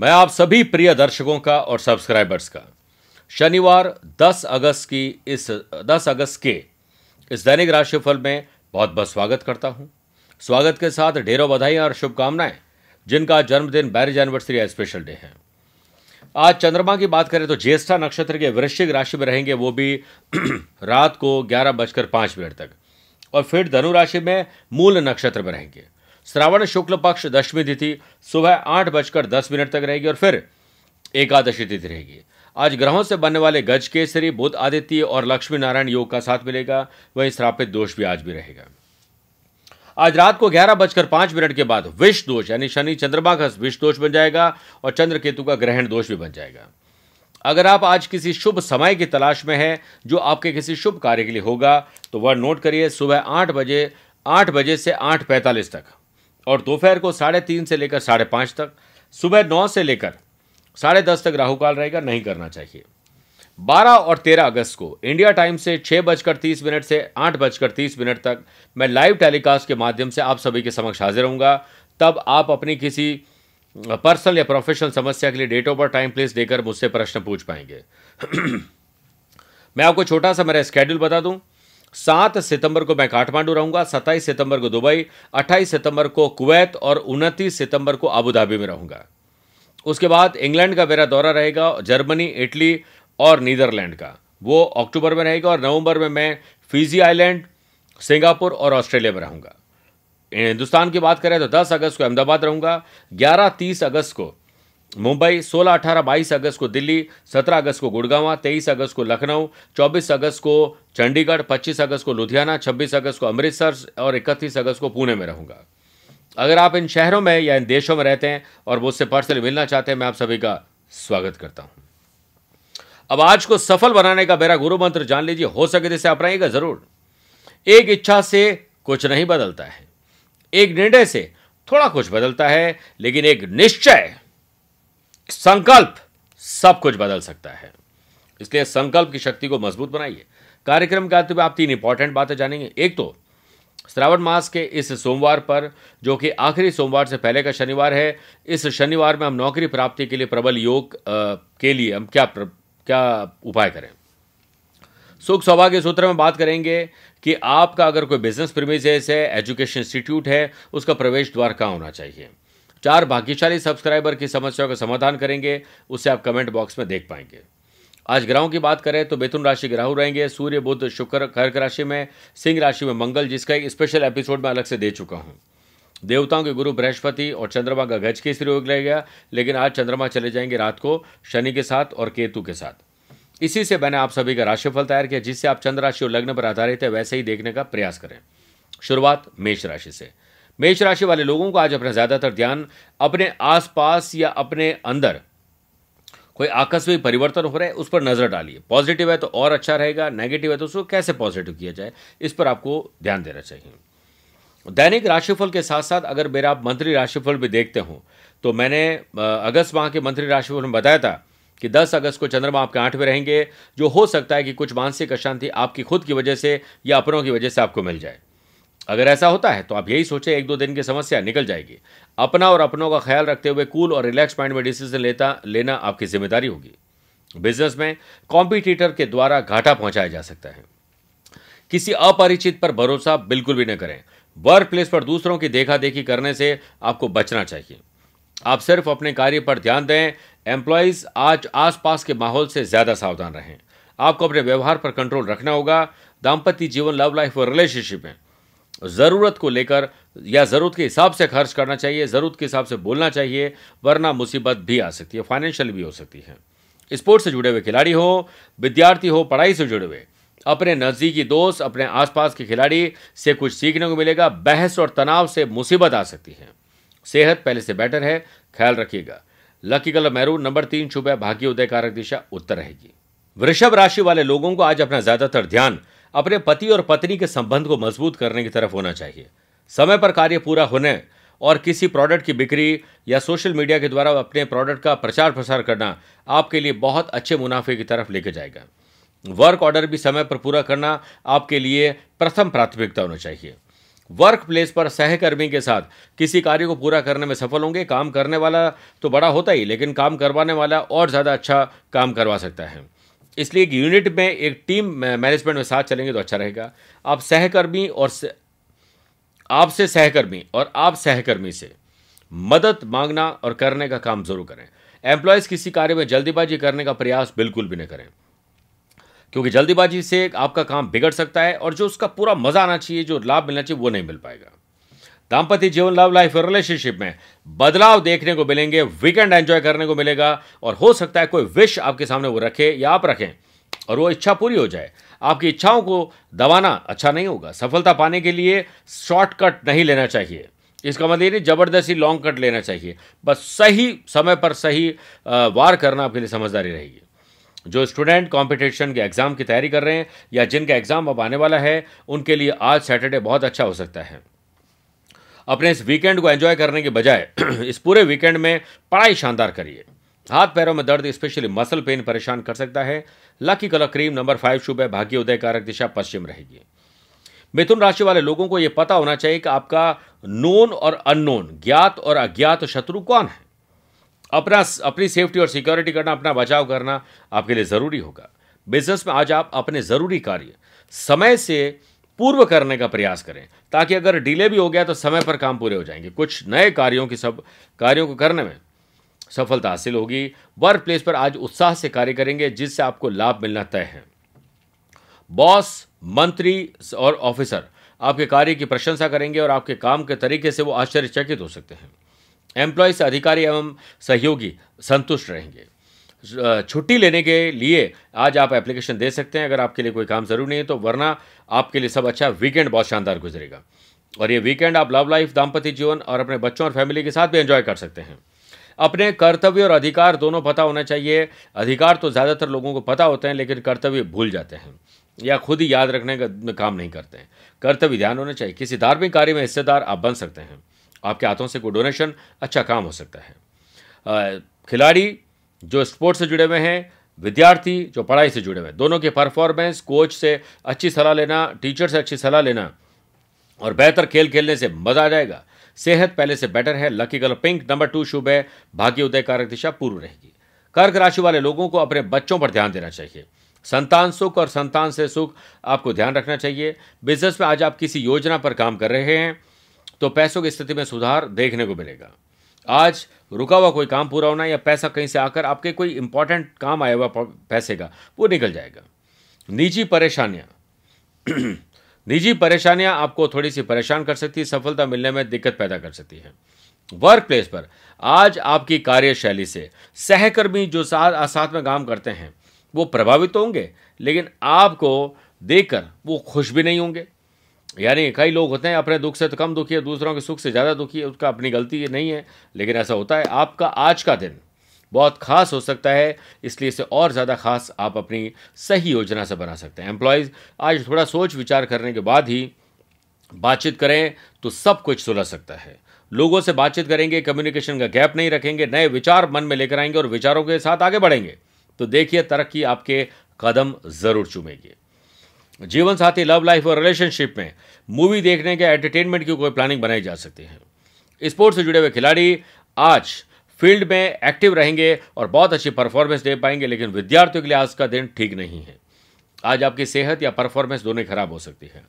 मैं आप सभी प्रिय दर्शकों का और सब्सक्राइबर्स का शनिवार 10 अगस्त की इस 10 अगस्त के इस दैनिक राशिफल में बहुत बहुत स्वागत करता हूं स्वागत के साथ ढेरों बधाई और शुभकामनाएं जिनका जन्मदिन मैरिज एनिवर्सरी या स्पेशल डे है आज चंद्रमा की बात करें तो ज्येष्ठा नक्षत्र के वृश्चिक राशि में रहेंगे वो भी रात को ग्यारह बजकर पाँच मिनट तक और फिर धनु राशि में मूल नक्षत्र में रहेंगे श्रावण शुक्ल पक्ष दशमी तिथि सुबह आठ बजकर दस मिनट तक रहेगी और फिर एकादशी तिथि रहेगी आज ग्रहों से बनने वाले गज केसरी बुद्ध आदित्य और लक्ष्मी नारायण योग का साथ मिलेगा वहीं श्रापित दोष भी आज भी रहेगा आज रात को ग्यारह बजकर पांच मिनट के बाद विष दोष यानी शनि चंद्रमा का विष दोष बन जाएगा और चंद्र केतु का ग्रहण दोष भी बन जाएगा अगर आप आज किसी शुभ समय की तलाश में हैं जो आपके किसी शुभ कार्य के लिए होगा तो वह नोट करिए सुबह आठ बजे आठ बजे से आठ पैंतालीस तक और दोपहर को साढ़े तीन से लेकर साढ़े पाँच तक सुबह नौ से लेकर साढ़े दस तक राहु काल रहेगा नहीं करना चाहिए बारह और तेरह अगस्त को इंडिया टाइम से छः बजकर तीस मिनट से आठ बजकर तीस मिनट तक मैं लाइव टेलीकास्ट के माध्यम से आप सभी के समक्ष हाजिर रहूँगा तब आप अपनी किसी पर्सनल या प्रोफेशनल समस्या के लिए date of birth time place देकर मुझसे प्रश्न पूछ पाएंगे मैं आपको छोटा सा मेरा स्केड्यूल बता दूं सात सितंबर को मैं काठमांडू रहूंगा सत्ताईस सितंबर को दुबई अट्ठाईस सितंबर को कुवैत और उनतीस सितंबर को आबुधाबी में रहूंगा उसके बाद इंग्लैंड का मेरा दौरा रहेगा जर्मनी इटली और नीदरलैंड का वो अक्टूबर में रहेगा और नवंबर में मैं फिजी आइलैंड सिंगापुर और ऑस्ट्रेलिया में रहूंगा हिंदुस्तान की बात करें तो 10 अगस्त को अहमदाबाद रहूंगा 11 30 अगस्त को मुंबई 16, 18, 22 अगस्त को दिल्ली 17 अगस्त को गुड़गावा 23 अगस्त को लखनऊ 24 अगस्त को चंडीगढ़ 25 अगस्त को लुधियाना 26 अगस्त को अमृतसर और 31 अगस्त को पुणे में रहूंगा अगर आप इन शहरों में या इन देशों में रहते हैं और मुझसे पर्सनली मिलना चाहते हैं मैं आप सभी का स्वागत करता हूं अब आज को सफल बनाने का मेरा गुरु मंत्र जान लीजिए हो सके जैसे अपनाइएगा जरूर एक इच्छा से कुछ नहीं बदलता है एक निर्णय से थोड़ा कुछ बदलता है लेकिन एक निश्चय संकल्प सब कुछ बदल सकता है इसलिए संकल्प की शक्ति को मजबूत बनाइए कार्यक्रम के आते हुए आप तीन इंपॉर्टेंट बातें जानेंगे एक तो श्रावण मास के इस सोमवार पर जो कि आखिरी सोमवार से पहले का शनिवार है इस शनिवार में हम नौकरी प्राप्ति के लिए प्रबल योग के लिए हम क्या प्र, क्या उपाय करें सुख सौभाग्य सूत्र में बात करेंगे कि आपका अगर कोई बिजनेस प्रमिजेस है एजुकेशन इंस्टीट्यूट है उसका प्रवेश द्वार कहाँ होना चाहिए चार भाग्यशाली सब्सक्राइबर की समस्याओं का समाधान करेंगे उसे आप कमेंट बॉक्स में देख पाएंगे आज ग्रहों की बात करें तो मिथुन राशि ग्राहु रहेंगे सूर्य बुद्ध शुक्र कर्क राशि में सिंह राशि में मंगल जिसका एक स्पेशल एपिसोड में अलग से दे चुका हूँ देवताओं के गुरु बृहस्पति और चंद्रमा का गज के हो रहेगा लेकिन आज चंद्रमा चले जाएंगे रात को शनि के साथ और केतु के साथ इसी से मैंने आप सभी का राशिफल तैयार किया जिससे आप चंद्र राशि और लग्न पर आधारित है वैसे ही देखने का प्रयास करें शुरुआत मेष राशि से मेष राशि वाले लोगों को आज अपना ज़्यादातर ध्यान अपने आसपास या अपने अंदर कोई आकस्मिक परिवर्तन हो रहा है उस पर नज़र डालिए पॉजिटिव है तो और अच्छा रहेगा नेगेटिव है तो उसको कैसे पॉजिटिव किया जाए इस पर आपको ध्यान देना चाहिए दैनिक राशिफल के साथ साथ अगर मेरा आप मंत्री राशिफल भी देखते हो तो मैंने अगस्त माह के मंत्री राशिफल में बताया था कि 10 अगस्त को चंद्रमा आपके आठवें रहेंगे जो हो सकता है कि कुछ मानसिक अशांति आपकी खुद की वजह से या अपनों की वजह से आपको मिल जाए अगर ऐसा होता है तो आप यही सोचें एक दो दिन की समस्या निकल जाएगी अपना और अपनों का ख्याल रखते हुए कूल और रिलैक्स माइंड में डिसीजन लेता लेना आपकी जिम्मेदारी होगी बिजनेस में कॉम्पिटिटर के द्वारा घाटा पहुंचाया जा सकता है किसी अपरिचित पर भरोसा बिल्कुल भी न करें वर्क प्लेस पर दूसरों की देखा देखी करने से आपको बचना चाहिए आप सिर्फ अपने कार्य पर ध्यान दें एम्प्लॉयज आज आसपास के माहौल से ज़्यादा सावधान रहें आपको अपने व्यवहार पर कंट्रोल रखना होगा दाम्पत्य जीवन लव लाइफ और रिलेशनशिप में ज़रूरत को लेकर या ज़रूरत के हिसाब से खर्च करना चाहिए ज़रूरत के हिसाब से बोलना चाहिए वरना मुसीबत भी आ सकती है फाइनेंशियल भी हो सकती है स्पोर्ट्स से जुड़े हुए खिलाड़ी हो विद्यार्थी हो पढ़ाई से जुड़े हुए अपने नज़दीकी दोस्त अपने आसपास के खिलाड़ी से कुछ सीखने को मिलेगा बहस और तनाव से मुसीबत आ सकती है सेहत पहले से बेटर है ख्याल रखिएगा लकी कलर मेहरू नंबर तीन शुभ है भाग्य उदय कारक दिशा उत्तर रहेगी वृषभ राशि वाले लोगों को आज अपना ज्यादातर ध्यान अपने पति और पत्नी के संबंध को मजबूत करने की तरफ होना चाहिए समय पर कार्य पूरा होने और किसी प्रोडक्ट की बिक्री या सोशल मीडिया के द्वारा अपने प्रोडक्ट का प्रचार प्रसार करना आपके लिए बहुत अच्छे मुनाफे की तरफ लेके जाएगा वर्क ऑर्डर भी समय पर पूरा करना आपके लिए प्रथम प्राथमिकता होना चाहिए वर्क प्लेस पर सहकर्मी के साथ किसी कार्य को पूरा करने में सफल होंगे काम करने वाला तो बड़ा होता ही लेकिन काम करवाने वाला और ज़्यादा अच्छा काम करवा सकता है इसलिए एक यूनिट में एक टीम मैनेजमेंट में साथ चलेंगे तो अच्छा रहेगा आप सहकर्मी और आपसे सहकर्मी और आप सहकर्मी से मदद मांगना और करने का काम जरूर करें एम्प्लॉयज़ किसी कार्य में जल्दीबाजी करने का प्रयास बिल्कुल भी न करें क्योंकि जल्दीबाजी से आपका काम बिगड़ सकता है और जो उसका पूरा मज़ा आना चाहिए जो लाभ मिलना चाहिए वो नहीं मिल पाएगा दाम्पत्य जीवन लव लाइफ और रिलेशनशिप में बदलाव देखने को मिलेंगे वीकेंड एंजॉय करने को मिलेगा और हो सकता है कोई विश आपके सामने वो रखे या आप रखें और वो इच्छा पूरी हो जाए आपकी इच्छाओं को दबाना अच्छा नहीं होगा सफलता पाने के लिए शॉर्टकट नहीं लेना चाहिए इसका मतलब ये नहीं जबरदस्ती लॉन्ग कट लेना चाहिए बस सही समय पर सही वार करना आपके लिए समझदारी रहेगी जो स्टूडेंट कॉम्पिटिशन के एग्ज़ाम की तैयारी कर रहे हैं या जिनका एग्ज़ाम अब आने वाला है उनके लिए आज सैटरडे बहुत अच्छा हो सकता है अपने इस वीकेंड को एंजॉय करने के बजाय इस पूरे वीकेंड में पढ़ाई शानदार करिए हाथ पैरों में दर्द स्पेशली मसल पेन परेशान कर सकता है lucky colour cream number five शुभ है भाग्य उदय कारक दिशा पश्चिम रहेगी मिथुन राशि वाले लोगों को यह पता होना चाहिए कि आपका नोन और अननोन ज्ञात और अज्ञात शत्रु कौन है अपना अपनी सेफ्टी और सिक्योरिटी करना अपना बचाव करना आपके लिए ज़रूरी होगा बिजनेस में आज आप अपने ज़रूरी कार्य समय से पूर्व करने का प्रयास करें ताकि अगर डिले भी हो गया तो समय पर काम पूरे हो जाएंगे कुछ नए कार्यों की सब कार्यों को करने में सफलता हासिल होगी वर्क प्लेस पर आज उत्साह से कार्य करेंगे जिससे आपको लाभ मिलना तय है बॉस मंत्री और ऑफिसर आपके कार्य की प्रशंसा करेंगे और आपके काम के तरीके से वो आश्चर्यचकित हो सकते हैं एम्प्लॉय से अधिकारी एवं सहयोगी संतुष्ट रहेंगे छुट्टी लेने के लिए आज आप एप्लीकेशन दे सकते हैं अगर आपके लिए कोई काम ज़रूरी नहीं है तो वरना आपके लिए सब अच्छा वीकेंड बहुत शानदार गुजरेगा और ये वीकेंड आप लव लाइफ दाम्पत्य जीवन और अपने बच्चों और फैमिली के साथ भी एंजॉय कर सकते हैं अपने कर्तव्य और अधिकार दोनों पता होना चाहिए अधिकार तो ज़्यादातर लोगों को पता होते हैं लेकिन कर्तव्य भूल जाते हैं या खुद ही याद रखने का काम नहीं करते हैं कर्तव्य ध्यान होना चाहिए किसी धार्मिक कार्य में हिस्सेदार आप बन सकते हैं आपके हाथों से कोई डोनेशन अच्छा काम हो सकता है खिलाड़ी जो स्पोर्ट्स से जुड़े हुए हैं विद्यार्थी जो पढ़ाई से जुड़े हुए हैं दोनों की परफॉर्मेंस कोच से अच्छी सलाह लेना टीचर से अच्छी सलाह लेना और बेहतर खेल खेलने से मजा आ जाएगा सेहत पहले से बेटर है lucky colour pink number two शुभ है भाग्य उदय कारक दिशा पूर्व रहेगी कर्क राशि वाले लोगों को अपने बच्चों पर ध्यान देना चाहिए संतान सुख और संतान से सुख आपको ध्यान रखना चाहिए बिजनेस में आज आप किसी योजना पर काम कर रहे हैं तो पैसों की स्थिति में सुधार देखने को मिलेगा आज रुका हुआ कोई काम पूरा होना या पैसा कहीं से आकर आपके कोई इंपॉर्टेंट काम आया हुआ पैसे का वो निकल जाएगा निजी परेशानियां निजी परेशानियां आपको थोड़ी सी परेशान कर सकती है सफलता मिलने में दिक्कत पैदा कर सकती है वर्क प्लेस पर आज आपकी कार्यशैली से सहकर्मी जो साथ साथ में काम करते हैं वो प्रभावित होंगे लेकिन आपको देखकर वो खुश भी नहीं होंगे यानी कई लोग होते हैं अपने दुख से तो कम दुखी है दूसरों के सुख से ज़्यादा दुखी है उसका अपनी गलती नहीं है लेकिन ऐसा होता है आपका आज का दिन बहुत खास हो सकता है इसलिए इसे और ज़्यादा खास आप अपनी सही योजना से बना सकते हैं एम्प्लॉयज़ आज थोड़ा सोच विचार करने के बाद ही बातचीत करें तो सब कुछ सुलझ सकता है लोगों से बातचीत करेंगे कम्युनिकेशन का गैप नहीं रखेंगे नए विचार मन में लेकर आएंगे और विचारों के साथ आगे बढ़ेंगे तो देखिए तरक्की आपके कदम ज़रूर चूमेगी जीवन साथी लव लाइफ और रिलेशनशिप में मूवी देखने के एंटरटेनमेंट की कोई प्लानिंग बनाई जा सकती है स्पोर्ट्स से जुड़े हुए खिलाड़ी आज फील्ड में एक्टिव रहेंगे और बहुत अच्छी परफॉर्मेंस दे पाएंगे लेकिन विद्यार्थियों के लिए आज का दिन ठीक नहीं है आज आपकी सेहत या परफॉर्मेंस दोनों खराब हो सकती है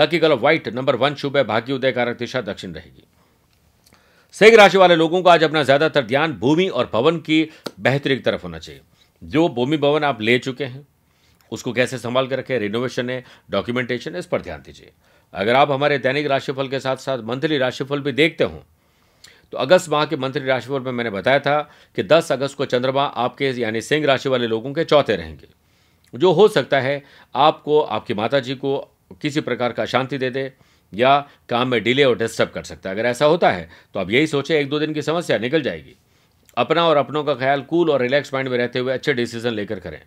lucky colour white number one शुभ है भाग्य उदय कारक दिशा दक्षिण रहेगी सिंह राशि वाले लोगों को आज अपना ज्यादातर ध्यान भूमि और भवन की बेहतरी की तरफ होना चाहिए जो भूमि भवन आप ले चुके हैं उसको कैसे संभाल कर रखें रिनोवेशन है डॉक्यूमेंटेशन है इस पर ध्यान दीजिए अगर आप हमारे दैनिक राशिफल के साथ साथ मंथली राशिफल भी देखते हों तो अगस्त माह के मंथली राशिफल में मैंने बताया था कि 10 अगस्त को चंद्रमा आपके यानी सिंह राशि वाले लोगों के चौथे रहेंगे जो हो सकता है आपको आपकी माता जी को किसी प्रकार का शांति दे दे या काम में डिले और डिस्टर्ब कर सकता है अगर ऐसा होता है तो आप यही सोचें एक दो दिन की समस्या निकल जाएगी अपना और अपनों का ख्याल कूल और रिलैक्स माइंड में रहते हुए अच्छे डिसीजन लेकर करें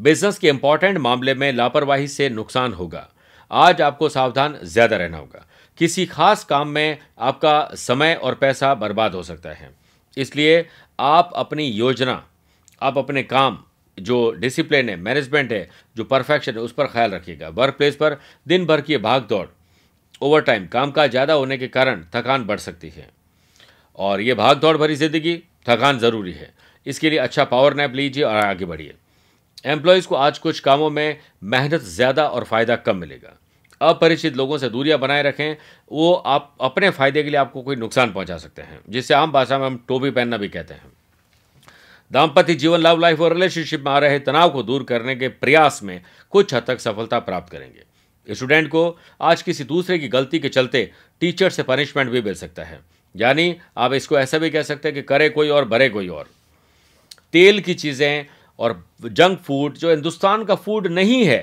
बिजनेस के इंपॉर्टेंट मामले में लापरवाही से नुकसान होगा आज आपको सावधान ज्यादा रहना होगा किसी खास काम में आपका समय और पैसा बर्बाद हो सकता है इसलिए आप अपनी योजना आप अपने काम जो डिसिप्लिन है मैनेजमेंट है जो परफेक्शन है उस पर ख्याल रखिएगा वर्क प्लेस पर दिन भर की भाग दौड़ ओवर टाइम काम का ज़्यादा होने के कारण थकान बढ़ सकती है और ये भाग दौड़ भरी ज़िंदगी थकान ज़रूरी है इसके लिए अच्छा पावर नैप लीजिए और आगे बढ़िए एम्प्लॉयज़ को आज कुछ कामों में मेहनत ज़्यादा और फ़ायदा कम मिलेगा अपरिचित लोगों से दूरियां बनाए रखें वो आप अपने फ़ायदे के लिए आपको कोई नुकसान पहुंचा सकते हैं जिसे आम भाषा में हम टोपी पहनना भी कहते हैं दाम्पत्य जीवन लव लाइफ और रिलेशनशिप में आ रहे तनाव को दूर करने के प्रयास में कुछ हद तक सफलता प्राप्त करेंगे स्टूडेंट को आज किसी दूसरे की गलती के चलते टीचर से पनिशमेंट भी मिल सकता है यानी आप इसको ऐसा भी कह सकते हैं कि करे कोई और भरे कोई और तेल की चीज़ें और जंक फूड जो हिंदुस्तान का फूड नहीं है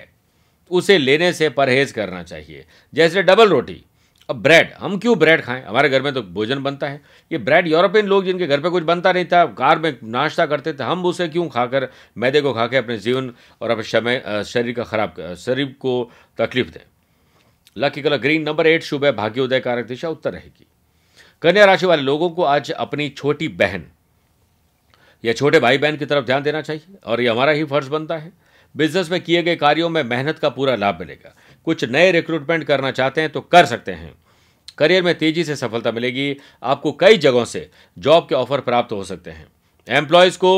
उसे लेने से परहेज करना चाहिए जैसे डबल रोटी अब ब्रेड हम क्यों ब्रेड खाएं हमारे घर में तो भोजन बनता है ये ब्रेड यूरोपियन लोग जिनके घर पे कुछ बनता नहीं था कार में नाश्ता करते थे हम उसे क्यों खाकर मैदे को खाकर अपने जीवन और अपने समय शरीर का खराब शरीर को तकलीफ दें lucky colour green number eight शुभ है भाग्योदय कारक दिशा उत्तर रहेगी कन्या राशि वाले लोगों को आज अपनी छोटी बहन या छोटे भाई बहन की तरफ ध्यान देना चाहिए और ये हमारा ही फर्ज बनता है बिजनेस में किए गए कार्यों में मेहनत का पूरा लाभ मिलेगा कुछ नए रिक्रूटमेंट करना चाहते हैं तो कर सकते हैं करियर में तेजी से सफलता मिलेगी आपको कई जगहों से जॉब के ऑफर प्राप्त हो सकते हैं एम्प्लॉयज़ को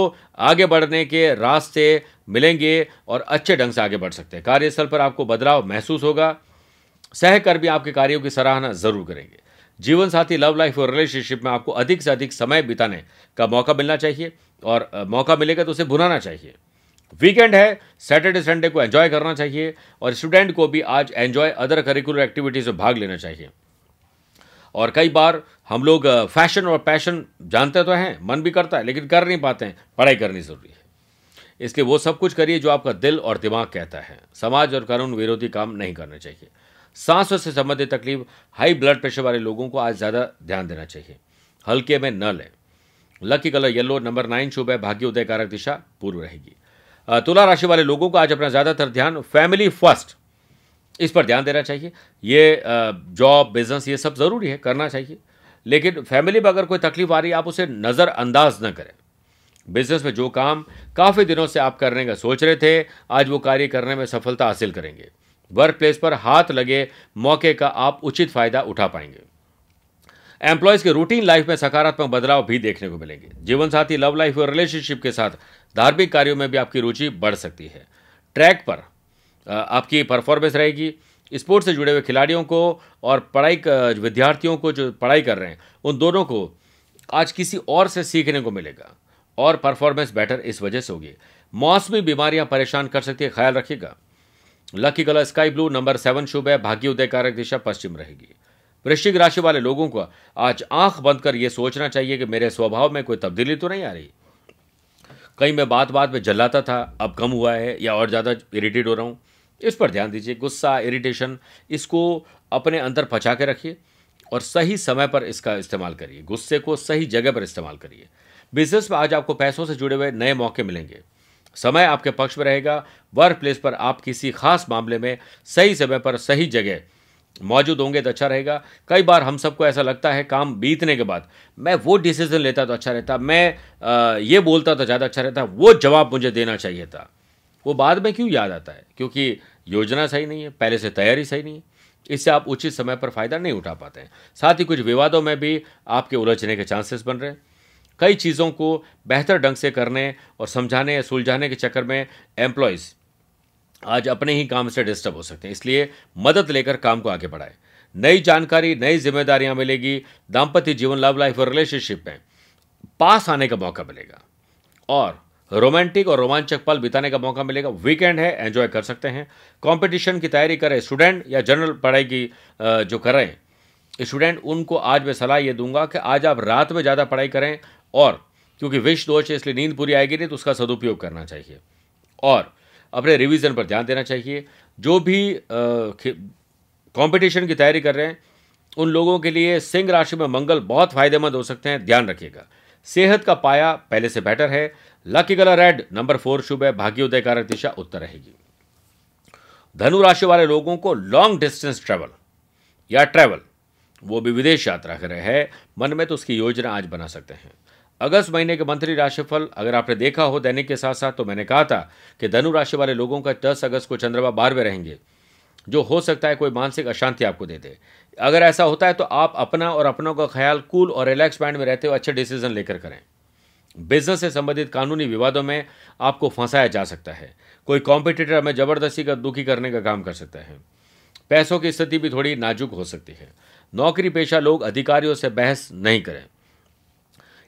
आगे बढ़ने के रास्ते मिलेंगे और अच्छे ढंग से आगे बढ़ सकते हैं कार्यस्थल पर आपको बदलाव महसूस होगा सहकर्मी आपके कार्यों की सराहना जरूर करेंगे जीवन साथी लव लाइफ और रिलेशनशिप में आपको अधिक से अधिक समय बिताने का मौका मिलना चाहिए और मौका मिलेगा तो उसे भुनाना चाहिए वीकेंड है सैटरडे संडे को एंजॉय करना चाहिए और स्टूडेंट को भी आज एंजॉय अदर करिकुलर एक्टिविटीज़ में भाग लेना चाहिए और कई बार हम लोग फैशन और पैशन जानते तो हैं मन भी करता है लेकिन कर नहीं पाते हैं पढ़ाई करनी ज़रूरी है इसलिए वो सब कुछ करिए जो आपका दिल और दिमाग कहता है समाज और कानून विरोधी काम नहीं करने चाहिए सांसों से संबंधित तकलीफ हाई ब्लड प्रेशर वाले लोगों को आज ज़्यादा ध्यान देना चाहिए हल्के में न लें lucky colour yellow number nine शुभ है भाग्य उदय कारक दिशा पूर्व रहेगी तुला राशि वाले लोगों को आज अपना ज़्यादातर ध्यान फैमिली फर्स्ट इस पर ध्यान देना चाहिए ये जॉब uh, बिजनेस ये सब ज़रूरी है करना चाहिए लेकिन फैमिली में अगर कोई तकलीफ आ रही है आप उसे नज़रअंदाज न करें बिजनेस में जो काम काफ़ी दिनों से आप करने का सोच रहे थे आज वो कार्य करने में सफलता हासिल करेंगे वर्क प्लेस पर हाथ लगे मौके का आप उचित फ़ायदा उठा पाएंगे एम्प्लॉयज़ के रूटीन लाइफ में सकारात्मक बदलाव भी देखने को मिलेंगे जीवन साथी लव लाइफ और रिलेशनशिप के साथ धार्मिक कार्यों में भी आपकी रुचि बढ़ सकती है ट्रैक पर आपकी परफॉर्मेंस रहेगी स्पोर्ट्स से जुड़े हुए खिलाड़ियों को और पढ़ाई विद्यार्थियों को जो पढ़ाई कर रहे हैं उन दोनों को आज किसी और से सीखने को मिलेगा और परफॉर्मेंस बेटर इस वजह से होगी मौसमी बीमारियां परेशान कर सकती है ख्याल रखिएगा lucky colour sky blue number seven शुभ है भाग्य उदय कारक दिशा पश्चिम रहेगी वृश्चिक राशि वाले लोगों को आज आंख बंद कर यह सोचना चाहिए कि मेरे स्वभाव में कोई तब्दीली तो नहीं आ रही कहीं मैं बात बात में जलाता था अब कम हुआ है या और ज़्यादा इरिटेट हो रहा हूँ इस पर ध्यान दीजिए गुस्सा इरिटेशन इसको अपने अंदर फंसा के रखिए और सही समय पर इसका इस्तेमाल करिए गुस्से को सही जगह पर इस्तेमाल करिए बिजनेस में आज आपको पैसों से जुड़े हुए नए मौके मिलेंगे समय आपके पक्ष में रहेगा वर्क प्लेस पर आप किसी खास मामले में सही समय पर सही जगह मौजूद होंगे तो अच्छा रहेगा कई बार हम सबको ऐसा लगता है काम बीतने के बाद मैं वो डिसीजन लेता तो अच्छा रहता मैं ये बोलता तो ज़्यादा अच्छा रहता वो जवाब मुझे देना चाहिए था वो बाद में क्यों याद आता है क्योंकि योजना सही नहीं है पहले से तैयारी सही नहीं है इससे आप उचित समय पर फ़ायदा नहीं उठा पाते हैं साथ ही कुछ विवादों में भी आपके उलझने के चांसेस बन रहे हैं कई चीज़ों को बेहतर ढंग से करने और समझाने या सुलझाने के चक्कर में एम्प्लॉयज़ आज अपने ही काम से डिस्टर्ब हो सकते हैं इसलिए मदद लेकर काम को आगे बढ़ाएं नई जानकारी नई जिम्मेदारियां मिलेगी दाम्पत्य जीवन लव लाइफ और रिलेशनशिप में पास आने का मौका मिलेगा और रोमांटिक और रोमांचक पल बिताने का मौका मिलेगा वीकेंड है एंजॉय कर सकते हैं कंपटीशन की तैयारी करें स्टूडेंट या जनरल पढ़ाई की जो कर रहे हैं स्टूडेंट उनको आज मैं सलाह ये दूंगा कि आज आप रात में ज़्यादा पढ़ाई करें और क्योंकि विष दोष है इसलिए नींद पूरी आएगी नहीं तो उसका सदुपयोग करना चाहिए और अपने रिवीजन पर ध्यान देना चाहिए जो भी कंपटीशन की तैयारी कर रहे हैं उन लोगों के लिए सिंह राशि में मंगल बहुत फायदेमंद हो सकते हैं ध्यान रखिएगा सेहत का पाया पहले से बेटर है lucky colour red number four शुभ है भाग्योदय कारक दिशा उत्तर रहेगी धनु राशि वाले लोगों को लॉन्ग डिस्टेंस ट्रैवल या ट्रैवल वो भी विदेश यात्रा कर रहे हैं मन में तो उसकी योजना आज बना सकते हैं अगस्त महीने के मंत्री राशिफल अगर आपने देखा हो दैनिक के साथ साथ तो मैंने कहा था कि धनु राशि वाले लोगों का दस अगस्त को चंद्रमा बारहवें रहेंगे जो हो सकता है कोई मानसिक अशांति आपको दे दे अगर ऐसा होता है तो आप अपना और अपनों का ख्याल कूल और रिलैक्स माइंड में रहते हुए अच्छे डिसीजन लेकर करें बिजनेस से संबंधित कानूनी विवादों में आपको फंसाया जा सकता है कोई कॉम्पिटिटर हमें जबरदस्ती का दुखी करने का काम कर सकता है पैसों की स्थिति भी थोड़ी नाजुक हो सकती है नौकरी पेशा लोग अधिकारियों से बहस नहीं करें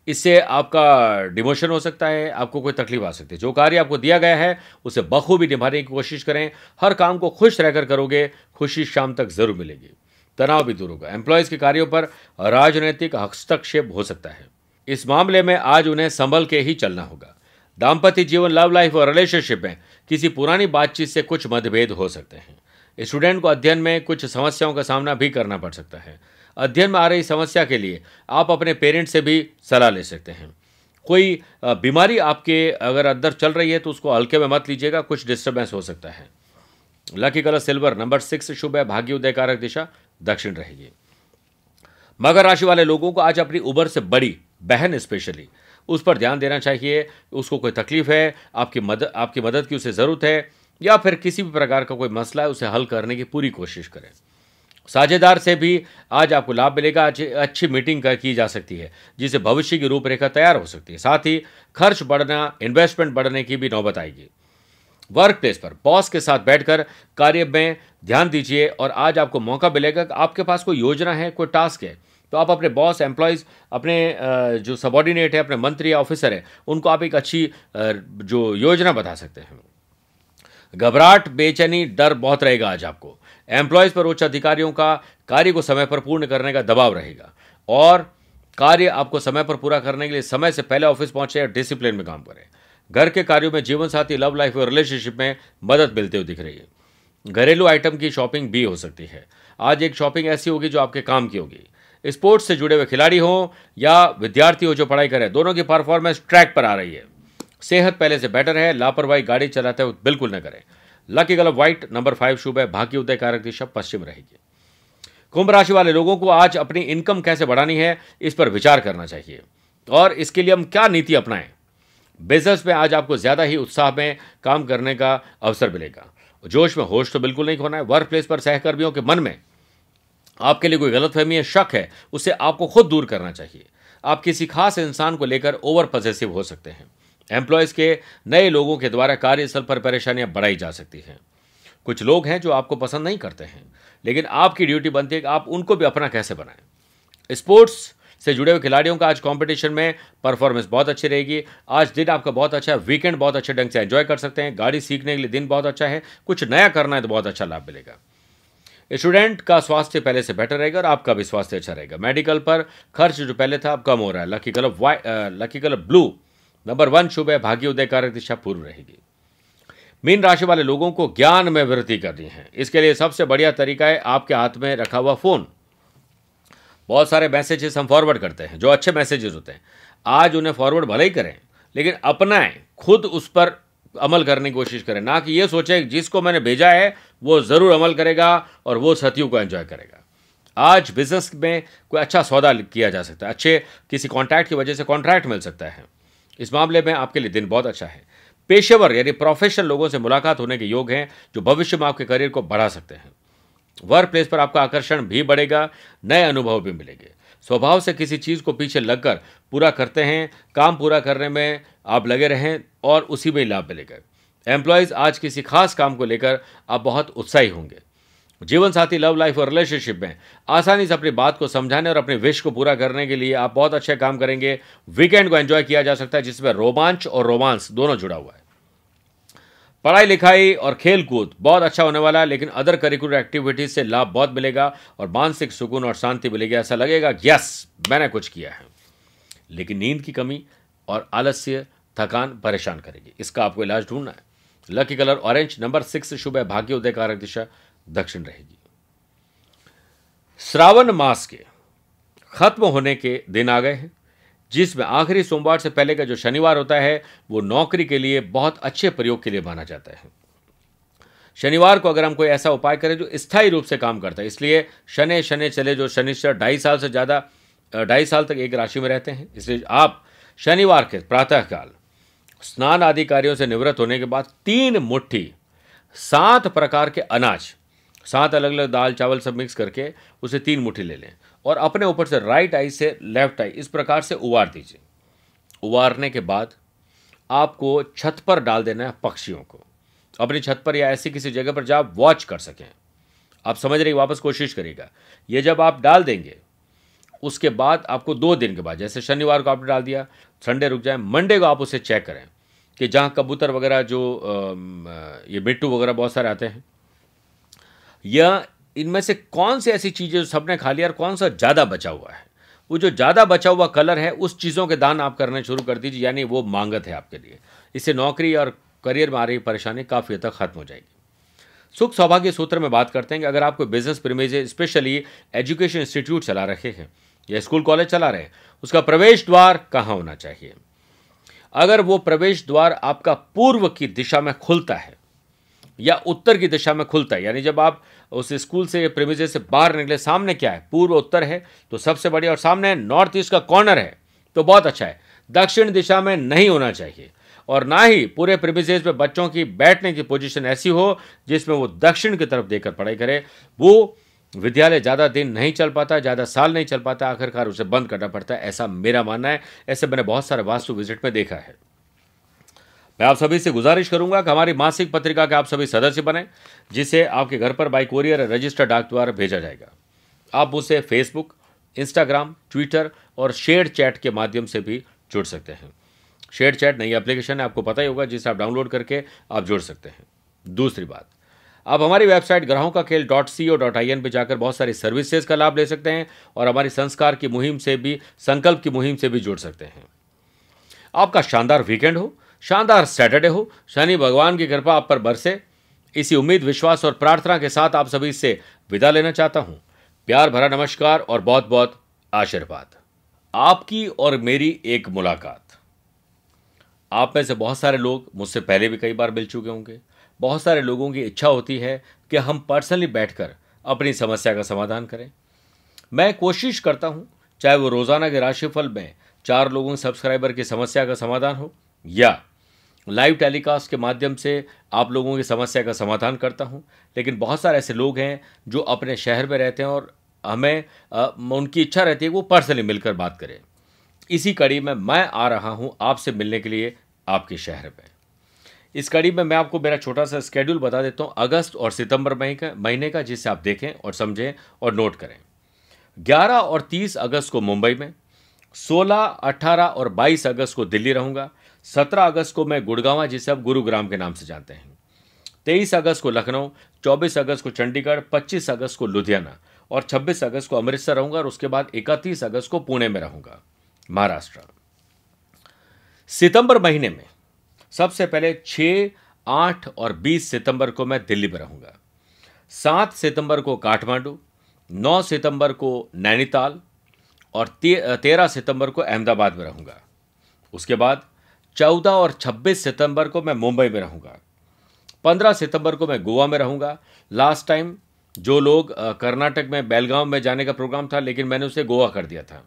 इससे आपका डिमोशन हो सकता है आपको कोई तकलीफ आ सकती है जो कार्य आपको दिया गया है उसे बखूबी निभाने की कोशिश करें हर काम को खुश रहकर करोगे खुशी शाम तक जरूर मिलेगी तनाव भी दूर होगा एम्प्लॉयज़ के कार्यों पर राजनीतिक हस्तक्षेप हो सकता है इस मामले में आज उन्हें संभल के ही चलना होगा दाम्पत्य जीवन लव लाइफ और रिलेशनशिप में किसी पुरानी बातचीत से कुछ मतभेद हो सकते हैं स्टूडेंट को अध्ययन में कुछ समस्याओं का सामना भी करना पड़ सकता है अध्ययन में आ रही समस्या के लिए आप अपने पेरेंट्स से भी सलाह ले सकते हैं कोई बीमारी आपके अगर अंदर चल रही है तो उसको हल्के में मत लीजिएगा कुछ डिस्टर्बेंस हो सकता है lucky colour silver number six शुभ है भाग्य उदय कारक दिशा दक्षिण रहेगी मकर राशि वाले लोगों को आज अपनी उम्र से बड़ी बहन स्पेशली उस पर ध्यान देना चाहिए उसको कोई तकलीफ है आपकी मदद आपकी मदद की उसे ज़रूरत है या फिर किसी भी प्रकार का कोई मसला है उसे हल करने की पूरी कोशिश करें साझेदार से भी आज आपको लाभ मिलेगा आज अच्छी मीटिंग की जा सकती है जिससे भविष्य की रूपरेखा तैयार हो सकती है साथ ही खर्च बढ़ना इन्वेस्टमेंट बढ़ने की भी नौबत आएगी वर्क प्लेस पर बॉस के साथ बैठकर कार्य में ध्यान दीजिए और आज आपको मौका मिलेगा कि आपके पास कोई योजना है कोई टास्क है तो आप अपने बॉस एम्प्लॉयज़ अपने जो सबॉर्डिनेट है अपने मंत्री या ऑफिसर है उनको आप एक अच्छी जो योजना बता सकते हैं घबराहट बेचैनी डर बहुत रहेगा आज आपको एम्प्लॉयज़ पर उच्च अधिकारियों का कार्य को समय पर पूर्ण करने का दबाव रहेगा और कार्य आपको समय पर पूरा करने के लिए समय से पहले ऑफिस पहुंचे या डिसिप्लिन में काम करें घर के कार्यों में जीवन साथी लव लाइफ और रिलेशनशिप में मदद मिलते हुए दिख रही है घरेलू आइटम की शॉपिंग भी हो सकती है आज एक शॉपिंग ऐसी होगी जो आपके काम की होगी स्पोर्ट्स से जुड़े हुए खिलाड़ी हों या विद्यार्थी हो जो पढ़ाई करें दोनों की परफॉर्मेंस ट्रैक पर आ रही है सेहत पहले से बेटर है लापरवाही गाड़ी चलाते हुए बिल्कुल न करें lucky colour white number five शुभ है भाग्य उदय कारक दिशा पश्चिम रहेगी कुंभ राशि वाले लोगों को आज अपनी इनकम कैसे बढ़ानी है इस पर विचार करना चाहिए और इसके लिए हम क्या नीति अपनाएं बिजनेस में आज आपको ज़्यादा ही उत्साह में काम करने का अवसर मिलेगा जोश में होश तो बिल्कुल नहीं होना है वर्क प्लेस पर सहकर्मियों के मन में आपके लिए कोई गलतफहमी है शक है उसे आपको खुद दूर करना चाहिए आप किसी खास इंसान को लेकर ओवर पॉजिटिव हो सकते हैं एम्प्लॉयज के नए लोगों के द्वारा कार्यस्थल पर परेशानियां बढ़ाई जा सकती हैं कुछ लोग हैं जो आपको पसंद नहीं करते हैं लेकिन आपकी ड्यूटी बनती है कि आप उनको भी अपना कैसे बनाएं स्पोर्ट्स से जुड़े हुए खिलाड़ियों का आज कंपटीशन में परफॉर्मेंस बहुत अच्छी रहेगी आज दिन आपका बहुत अच्छा है वीकेंड बहुत अच्छे ढंग से एंजॉय कर सकते हैं गाड़ी सीखने के लिए दिन बहुत अच्छा है कुछ नया करना है तो बहुत अच्छा लाभ मिलेगा स्टूडेंट का स्वास्थ्य पहले से बेटर रहेगा और आपका भी स्वास्थ्य अच्छा रहेगा मेडिकल पर खर्च जो पहले था अब कम हो रहा है लकी कलर वाई lucky colour blue number one शुभ है भाग्योदय कार्य दिशा पूर्व रहेगी मीन राशि वाले लोगों को ज्ञान में वृद्धि करनी है इसके लिए सबसे बढ़िया तरीका है आपके हाथ में रखा हुआ फ़ोन बहुत सारे मैसेजेस हम फॉरवर्ड करते हैं जो अच्छे मैसेजेस होते हैं आज उन्हें फॉरवर्ड भले ही करें लेकिन अपनाएं खुद उस पर अमल करने की कोशिश करें ना कि ये सोचें जिसको मैंने भेजा है वो ज़रूर अमल करेगा और वो सतियों को एंजॉय करेगा आज बिजनेस में कोई अच्छा सौदा किया जा सकता है अच्छे किसी कॉन्ट्रैक्ट की वजह से कॉन्ट्रैक्ट मिल सकता है इस मामले में आपके लिए दिन बहुत अच्छा है पेशेवर यानी प्रोफेशनल लोगों से मुलाकात होने के योग हैं जो भविष्य में आपके करियर को बढ़ा सकते हैं वर्क प्लेस पर आपका आकर्षण भी बढ़ेगा नए अनुभव भी मिलेंगे स्वभाव से किसी चीज़ को पीछे लगकर पूरा करते हैं काम पूरा करने में आप लगे रहें और उसी में लाभ मिलेगा एम्प्लॉयज़ आज किसी खास काम को लेकर आप बहुत उत्साही होंगे जीवन साथी लव लाइफ और रिलेशनशिप में आसानी से अपनी बात को समझाने और अपने विश को पूरा करने के लिए आप बहुत अच्छे काम करेंगे वीकेंड को एंजॉय किया जा सकता है जिसमें रोमांच और रोमांस दोनों जुड़ा हुआ है पढ़ाई लिखाई और खेल कूद बहुत अच्छा होने वाला है लेकिन अदर करिकुलर एक्टिविटीज से लाभ बहुत मिलेगा और मानसिक सुकून और शांति मिलेगी ऐसा लगेगा यस मैंने कुछ किया है लेकिन नींद की कमी और आलस्य थकान परेशान करेगी इसका आपको इलाज ढूंढना है lucky colour orange number six शुभ है उदय कारक दिशा दक्षिण रहेगी श्रावण मास के खत्म होने के दिन आ गए हैं जिसमें आखिरी सोमवार से पहले का जो शनिवार होता है वो नौकरी के लिए बहुत अच्छे प्रयोग के लिए माना जाता है शनिवार को अगर हम कोई ऐसा उपाय करें जो स्थायी रूप से काम करता है इसलिए शनि शनि चले जो शनिश्चर ढाई साल से ज़्यादा ढाई साल तक एक राशि में रहते हैं इसलिए आप शनिवार के प्रातःकाल स्नान आदि कार्यों से निवृत्त होने के बाद तीन मुट्ठी सात प्रकार के अनाज सात अलग अलग दाल चावल सब मिक्स करके उसे तीन मुट्ठी ले लें और अपने ऊपर से राइट आई से लेफ्ट आई इस प्रकार से उबार दीजिए उबारने के बाद आपको छत पर डाल देना है पक्षियों को अपनी छत पर या ऐसी किसी जगह पर जहाँ आप वॉच कर सकें आप समझ रहे वापस कोशिश करिएगा ये जब आप डाल देंगे उसके बाद आपको दो दिन के बाद जैसे शनिवार को आपने डाल दिया संडे रुक जाए मंडे को आप उसे चेक करें कि जहाँ कबूतर वगैरह जो ये मिट्टू वगैरह बहुत सारे आते हैं या इनमें से कौन सी ऐसी चीज़ें जो सबने खा लिया और कौन सा ज़्यादा बचा हुआ है वो जो ज़्यादा बचा हुआ कलर है उस चीज़ों के दान आप करने शुरू कर दीजिए यानी वो मांगत है आपके लिए इससे नौकरी और करियर में आ रही परेशानी काफ़ी हद तक खत्म हो जाएगी सुख सौभाग्य सूत्र में बात करते हैं कि अगर आपको business premises specially education institute चला रखे हैं या स्कूल कॉलेज चला रहे हैं उसका प्रवेश द्वार कहाँ होना चाहिए अगर वो प्रवेश द्वार आपका पूर्व की दिशा में खुलता है या उत्तर की दिशा में खुलता है यानी जब आप उस स्कूल से प्रेमिजे से बाहर निकले सामने क्या है पूर्व उत्तर है तो सबसे बढ़िया और सामने नॉर्थ ईस्ट का कॉर्नर है तो बहुत अच्छा है दक्षिण दिशा में नहीं होना चाहिए और ना ही पूरे प्रिमिजेज में बच्चों की बैठने की पोजीशन ऐसी हो जिसमें वो दक्षिण की तरफ देखकर पढ़ाई करे वो विद्यालय ज़्यादा दिन नहीं चल पाता ज़्यादा साल नहीं चल पाता आखिरकार उसे बंद करना पड़ता है ऐसा मेरा मानना है ऐसे मैंने बहुत सारे वास्तु विजिट में देखा है मैं आप सभी से गुजारिश करूंगा कि हमारी मासिक पत्रिका के आप सभी सदस्य बने जिसे आपके घर पर बाई कोरियर रजिस्टर डाक द्वारा भेजा जाएगा आप उसे फेसबुक इंस्टाग्राम ट्विटर और शेयर चैट के माध्यम से भी जुड़ सकते हैं शेयर चैट नई एप्लीकेशन है आपको पता ही होगा जिसे आप डाउनलोड करके आप जुड़ सकते हैं दूसरी बात आप हमारी वेबसाइट ग्राहों का खेल dot C O dot I N पर जाकर बहुत सारी सर्विसेज का लाभ ले सकते हैं और हमारी संस्कार की मुहिम से भी संकल्प की मुहिम से भी जुड़ सकते हैं आपका शानदार वीकेंड हो शानदार सैटरडे हो शनि भगवान की कृपा आप पर बरसे इसी उम्मीद विश्वास और प्रार्थना के साथ आप सभी से विदा लेना चाहता हूँ प्यार भरा नमस्कार और बहुत बहुत आशीर्वाद आपकी और मेरी एक मुलाकात आप में से बहुत सारे लोग मुझसे पहले भी कई बार मिल चुके होंगे बहुत सारे लोगों की इच्छा होती है कि हम पर्सनली बैठकर अपनी समस्या का समाधान करें मैं कोशिश करता हूँ चाहे वो रोज़ाना के राशिफल में चार लोगों सब्सक्राइबर की समस्या का समाधान हो या लाइव टेलीकास्ट के माध्यम से आप लोगों की समस्या का समाधान करता हूं लेकिन बहुत सारे ऐसे लोग हैं जो अपने शहर में रहते हैं और हमें आ, उनकी इच्छा रहती है कि वो पर्सनली मिलकर बात करें इसी कड़ी में मैं आ रहा हूं आपसे मिलने के लिए आपके शहर में इस कड़ी में मैं आपको मेरा छोटा सा स्केड्यूल बता देता हूं अगस्त और सितंबर महीने का जिसे आप देखें और समझें और नोट करें 11 और 30 अगस्त को मुंबई में 16, 18 और 22 अगस्त को दिल्ली रहूंगा 17 अगस्त को मैं गुड़गावा जिसे अब गुरुग्राम के नाम से जानते हैं तेईस अगस्त को लखनऊ चौबीस अगस्त को चंडीगढ़ पच्चीस अगस्त को लुधियाना और छब्बीस अगस्त को अमृतसर रहूंगा और उसके बाद इकतीस अगस्त को पुणे में रहूंगा महाराष्ट्र सितंबर महीने में सबसे पहले 6, आठ और बीस सितंबर को मैं दिल्ली में रहूंगा सात सितंबर को काठमांडू नौ सितंबर को नैनीताल और 13 तेरह सितंबर को अहमदाबाद में रहूंगा उसके बाद चौदह और छब्बीस सितंबर को मैं मुंबई में रहूँगा पंद्रह सितंबर को मैं गोवा में रहूँगा लास्ट टाइम जो लोग कर्नाटक में बेलगांव में जाने का प्रोग्राम था लेकिन मैंने उसे गोवा कर दिया था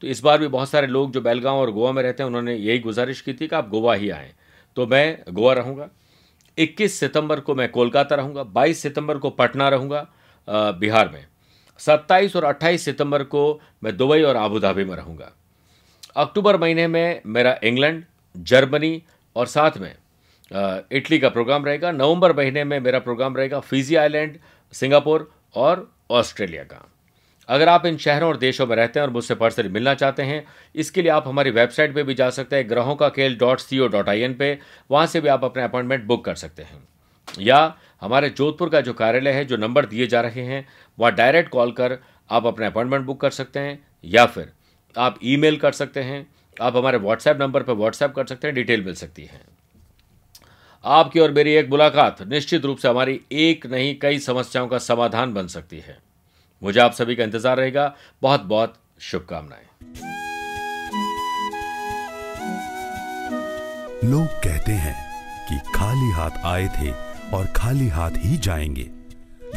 तो इस बार भी बहुत सारे लोग जो बेलगांव और गोवा में रहते हैं उन्होंने यही गुजारिश की थी कि आप गोवा ही आएँ तो मैं गोवा रहूँगा 21 सितंबर को मैं कोलकाता रहूँगा 22 सितंबर को पटना रहूँगा बिहार में 27 और 28 सितंबर को मैं दुबई और आबू धाबी में रहूँगा अक्टूबर महीने में मेरा इंग्लैंड जर्मनी और साथ में इटली का प्रोग्राम रहेगा नवंबर महीने में मेरा प्रोग्राम रहेगा फिजी आइलैंड सिंगापुर और ऑस्ट्रेलिया का अगर आप इन शहरों और देशों में रहते हैं और मुझसे पर्सनली मिलना चाहते हैं इसके लिए आप हमारी वेबसाइट पे भी जा सकते हैं ग्रहों का खेल dot C O dot I N पे वहाँ से भी आप अपने अपॉइंटमेंट बुक कर सकते हैं या हमारे जोधपुर का जो कार्यालय है जो नंबर दिए जा रहे हैं वहाँ डायरेक्ट कॉल कर आप अपने अपॉइंटमेंट बुक कर सकते हैं या फिर आप ईमेल कर सकते हैं आप हमारे व्हाट्सएप नंबर पर व्हाट्सएप कर सकते हैं डिटेल मिल सकती है आपकी और मेरी एक मुलाकात निश्चित रूप से हमारी एक नहीं कई समस्याओं का समाधान बन सकती है मुझे आप सभी का इंतजार रहेगा बहुत बहुत शुभकामनाएं लोग कहते हैं कि खाली हाथ आए थे और खाली हाथ ही जाएंगे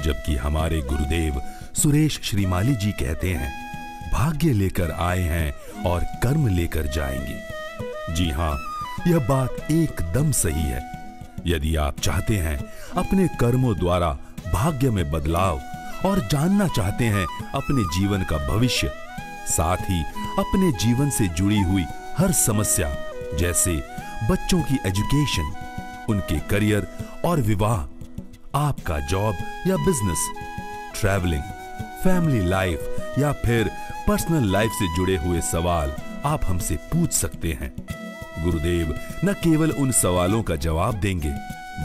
जबकि हमारे गुरुदेव सुरेश श्रीमाली जी कहते हैं भाग्य लेकर आए हैं और कर्म लेकर जाएंगे जी हां यह बात एकदम सही है यदि आप चाहते हैं अपने कर्मों द्वारा भाग्य में बदलाव और जानना चाहते हैं अपने जीवन का भविष्य साथ ही अपने जीवन से जुड़ी हुई हर समस्या जैसे बच्चों की एजुकेशन उनके करियर और विवाह आपका जॉब या बिजनेस ट्रैवलिंग फैमिली लाइफ या फिर पर्सनल लाइफ से जुड़े हुए सवाल आप हमसे पूछ सकते हैं गुरुदेव न केवल उन सवालों का जवाब देंगे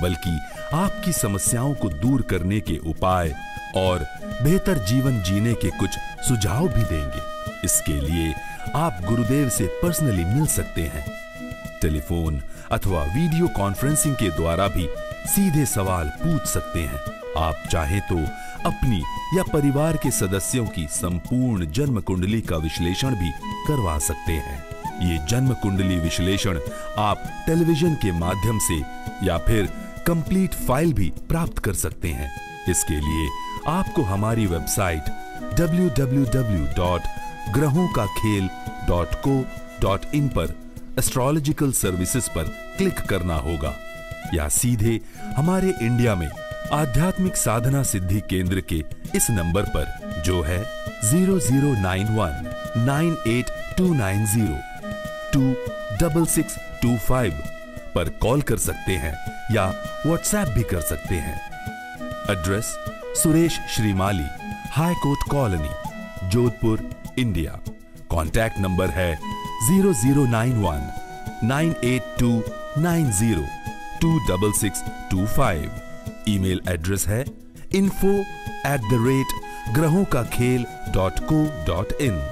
बल्कि आपकी समस्याओं को दूर करने के उपाय और बेहतर जीवन जीने के कुछ सुझाव भी देंगे इसके लिए आप गुरुदेव से पर्सनली मिल सकते हैं टेलीफोन अथवा वीडियो कॉन्फ्रेंसिंग के द्वारा भी सीधे सवाल पूछ सकते हैं आप चाहे तो अपनी या परिवार के सदस्यों की संपूर्ण जन्म कुंडली का विश्लेषण भी करवा सकते हैं ये जन्म कुंडली विश्लेषण आप टेलीविजन के माध्यम से या फिर कंप्लीट फाइल भी प्राप्त कर सकते हैं इसके लिए आपको हमारी वेबसाइट www.grahonkakhel.co.in पर एस्ट्रोलॉजिकल सर्विसेज पर क्लिक करना होगा या सीधे हमारे इंडिया में आध्यात्मिक साधना सिद्धि केंद्र के इस नंबर पर जो है zero zero nine one nine eight two nine zero two double six two five पर कॉल कर सकते हैं या व्हाट्सएप भी कर सकते हैं address Suresh Shrimali high court colony Jodhpur India contact number है zero zero nine one nine eight two nine zero two double six two five email address है इन्फो एट द रेट ग्रहों का खेल डॉट को डॉट इन